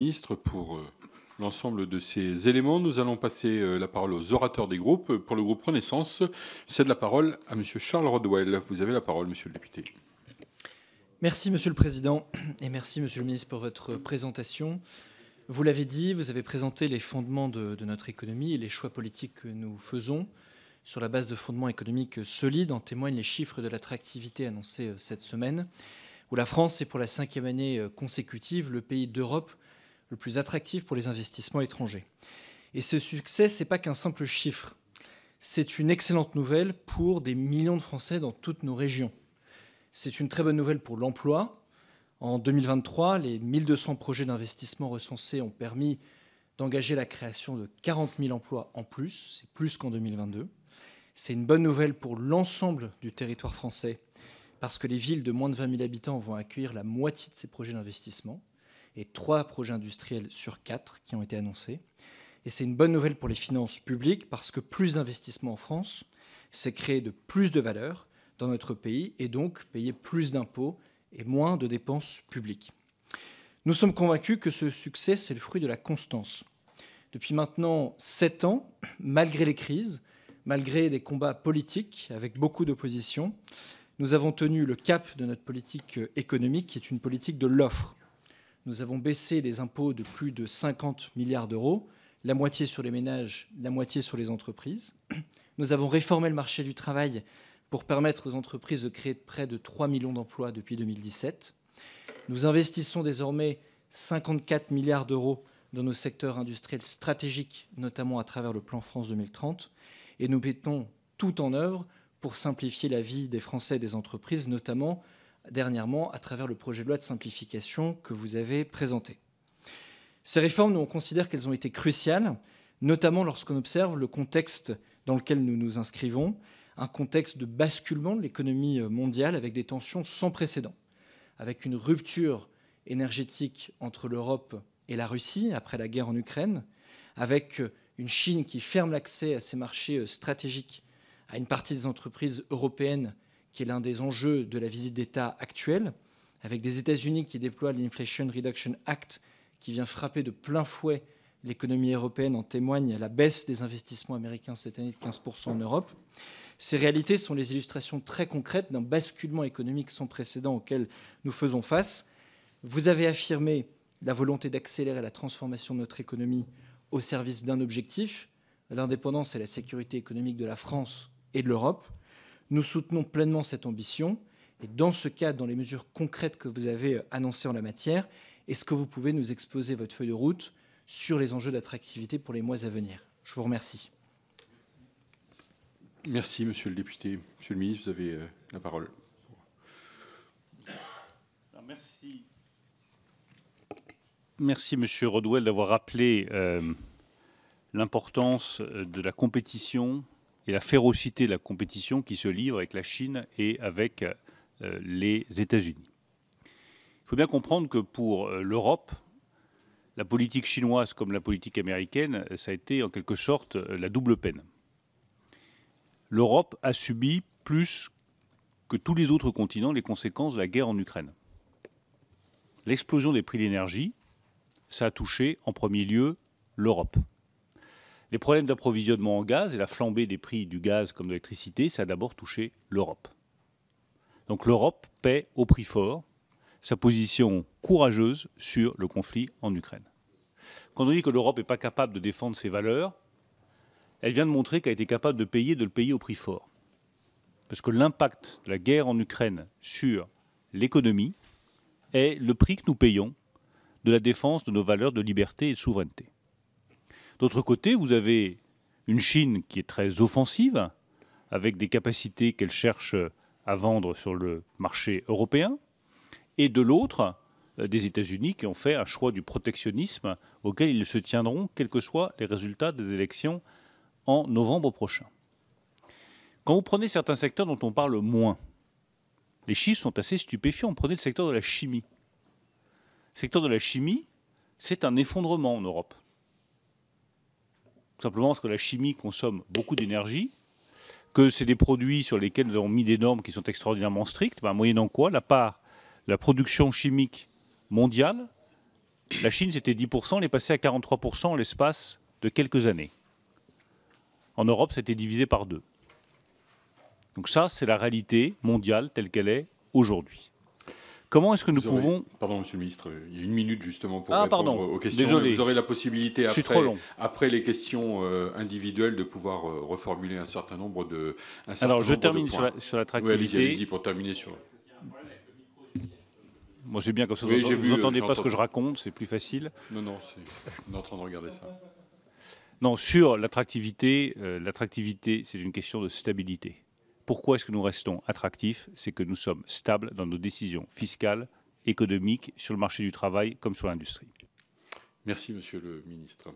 ministre pour euh, l'ensemble de ces éléments. Nous allons passer euh, la parole aux orateurs des groupes. Pour le groupe Renaissance, cède la parole à Monsieur Charles Rodwell. Vous avez la parole, Monsieur le député. Merci, Monsieur le Président, et merci, Monsieur le ministre, pour votre présentation. Vous l'avez dit, vous avez présenté les fondements de, de, notre économie et les choix politiques que nous faisons sur la base de fondements économiques solides. En témoignent les chiffres de l'attractivité annoncés euh, cette semaine, où la France est pour la cinquième année consécutive le pays d'Europe le plus attractif pour les investissements étrangers. Et ce succès, ce n'est pas qu'un simple chiffre. C'est une excellente nouvelle pour des millions de Français dans toutes nos régions. C'est une très bonne nouvelle pour l'emploi. En 2023, les 1200 projets d'investissement recensés ont permis d'engager la création de 40 000 emplois en plus, c'est plus qu'en 2022. C'est une bonne nouvelle pour l'ensemble du territoire français, parce que les villes de moins de 20 000 habitants vont accueillir la moitié de ces projets d'investissement et trois projets industriels sur quatre qui ont été annoncés. Et c'est une bonne nouvelle pour les finances publiques parce que plus d'investissements en France, c'est créer de plus de valeur dans notre pays et donc payer plus d'impôts et moins de dépenses publiques. Nous sommes convaincus que ce succès, c'est le fruit de la constance. Depuis maintenant sept ans, malgré les crises, malgré des combats politiques avec beaucoup d'opposition, nous avons tenu le cap de notre politique économique, qui est une politique de l'offre nous avons baissé les impôts de plus de 50 milliards d'euros, la moitié sur les ménages, la moitié sur les entreprises. Nous avons réformé le marché du travail pour permettre aux entreprises de créer près de 3 millions d'emplois depuis 2017. Nous investissons désormais 54 milliards d'euros dans nos secteurs industriels stratégiques, notamment à travers le plan France 2030, et nous mettons tout en œuvre pour simplifier la vie des Français et des entreprises, notamment dernièrement à travers le projet de loi de simplification que vous avez présenté. Ces réformes, nous, on considère qu'elles ont été cruciales, notamment lorsqu'on observe le contexte dans lequel nous nous inscrivons, un contexte de basculement de l'économie mondiale avec des tensions sans précédent, avec une rupture énergétique entre l'Europe et la Russie après la guerre en Ukraine, avec une Chine qui ferme l'accès à ses marchés stratégiques à une partie des entreprises européennes qui est l'un des enjeux de la visite d'État actuelle, avec des États-Unis qui déploient l'Inflation Reduction Act, qui vient frapper de plein fouet l'économie européenne, en témoigne la baisse des investissements américains cette année de 15% en Europe. Ces réalités sont les illustrations très concrètes d'un basculement économique sans précédent auquel nous faisons face. Vous avez affirmé la volonté d'accélérer la transformation de notre économie au service d'un objectif, l'indépendance et la sécurité économique de la France et de l'Europe. Nous soutenons pleinement cette ambition. Et dans ce cadre, dans les mesures concrètes que vous avez euh, annoncées en la matière, est-ce que vous pouvez nous exposer votre feuille de route sur les enjeux d'attractivité pour les mois à venir Je vous remercie. Merci, monsieur le député. Monsieur le ministre, vous avez euh, la parole. Merci. Merci, monsieur Rodwell, d'avoir rappelé euh, l'importance de la compétition et la férocité de la compétition qui se livre avec la Chine et avec euh, les États-Unis. Il faut bien comprendre que pour euh, l'Europe, la politique chinoise comme la politique américaine, euh, ça a été en quelque sorte la double peine. L'Europe a subi plus que tous les autres continents les conséquences de la guerre en Ukraine. L'explosion des prix d'énergie, ça a touché en premier lieu l'Europe. Les problèmes d'approvisionnement en gaz et la flambée des prix du gaz comme de l'électricité, ça a d'abord touché l'Europe. Donc l'Europe paie au prix fort sa position courageuse sur le conflit en Ukraine. Quand on dit que l'Europe n'est pas capable de défendre ses valeurs, elle vient de montrer qu'elle a été capable de payer, de le payer au prix fort. Parce que l'impact de la guerre en Ukraine sur l'économie est le prix que nous payons de la défense de nos valeurs de liberté et de souveraineté. D'autre côté, vous avez une Chine qui est très offensive, avec des capacités qu'elle cherche à vendre sur le marché européen, et de l'autre, euh, des États-Unis qui ont fait un choix du protectionnisme auquel ils se tiendront, quels que soient les résultats des élections en novembre prochain. Quand vous prenez certains secteurs dont on parle moins, les chiffres sont assez stupéfiants. Prenez le secteur de la chimie. Le secteur de la chimie, c'est un effondrement en Europe. Tout simplement parce que la chimie consomme beaucoup d'énergie, que c'est des produits sur lesquels nous avons mis des normes qui sont extraordinairement strictes, bah, moyennant quoi la part, la production chimique mondiale, la Chine c'était 10%, elle est passée à 43% en l'espace de quelques années. En Europe, c'était divisé par deux. Donc ça, c'est la réalité mondiale telle qu'elle est aujourd'hui. Comment est-ce que nous pouvons... Pardon, Monsieur le Ministre, euh, il y a une minute justement pour ah, répondre aux questions. Désolé. Vous aurez la possibilité, après, après les questions euh, individuelles, de pouvoir euh, reformuler un certain nombre de... Alors, je termine sur, la, sur l'attractivité. Oui, allez-y, pour terminer sur... Moi, j'ai bien comme ça. vous, entendez n'entendez pas ce que je raconte, c'est plus facile. Non, non, on est en train de regarder ça. Non, sur l'attractivité, l'attractivité, c'est une question de stabilité. Pourquoi est-ce que nous restons attractifs C'est que nous sommes stables dans nos décisions fiscales, économiques, sur le marché du travail comme sur l'industrie. Merci, Monsieur le Ministre.